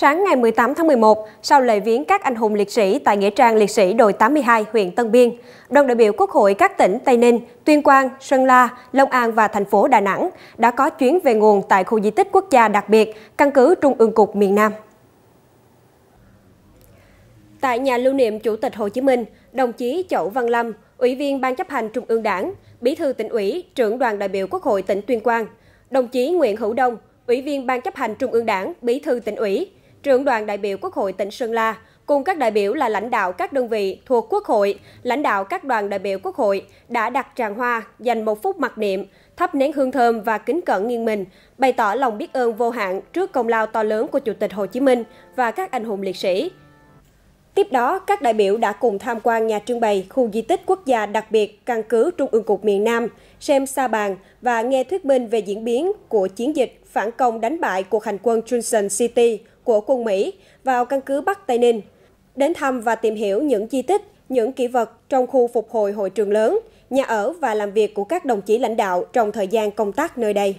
Sáng ngày 18 tháng 11, sau lễ viếng các anh hùng liệt sĩ tại Nghĩa trang liệt sĩ đồi 82, huyện Tân Biên, đoàn đại biểu Quốc hội các tỉnh Tây Ninh, Tuyên Quang, Sơn La, Long An và thành phố Đà Nẵng đã có chuyến về nguồn tại khu di tích quốc gia đặc biệt, căn cứ Trung ương Cục miền Nam. Tại nhà lưu niệm Chủ tịch Hồ Chí Minh, đồng chí Chậu Văn Lâm, Ủy viên Ban chấp hành Trung ương Đảng, Bí thư tỉnh ủy, trưởng đoàn đại biểu Quốc hội tỉnh Tuyên Quang, đồng chí Nguyễn Hữu Đông, Ủy viên Ban chấp hành Trung ương Đảng, Bí thư tỉnh ủy, trưởng đoàn đại biểu Quốc hội tỉnh Sơn La, cùng các đại biểu là lãnh đạo các đơn vị thuộc Quốc hội, lãnh đạo các đoàn đại biểu Quốc hội đã đặt tràng hoa, dành một phút mặc niệm, thắp nén hương thơm và kính cẩn nghiêng mình, bày tỏ lòng biết ơn vô hạn trước công lao to lớn của Chủ tịch Hồ Chí Minh và các anh hùng liệt sĩ. Tiếp đó, các đại biểu đã cùng tham quan nhà trưng bày khu di tích quốc gia đặc biệt căn cứ Trung ương Cục miền Nam, xem sa bàn và nghe thuyết minh về diễn biến của chiến dịch phản công đánh bại cuộc hành quân Johnson City của quân Mỹ vào căn cứ Bắc Tây Ninh, đến thăm và tìm hiểu những di tích, những kỷ vật trong khu phục hồi hội trường lớn, nhà ở và làm việc của các đồng chí lãnh đạo trong thời gian công tác nơi đây.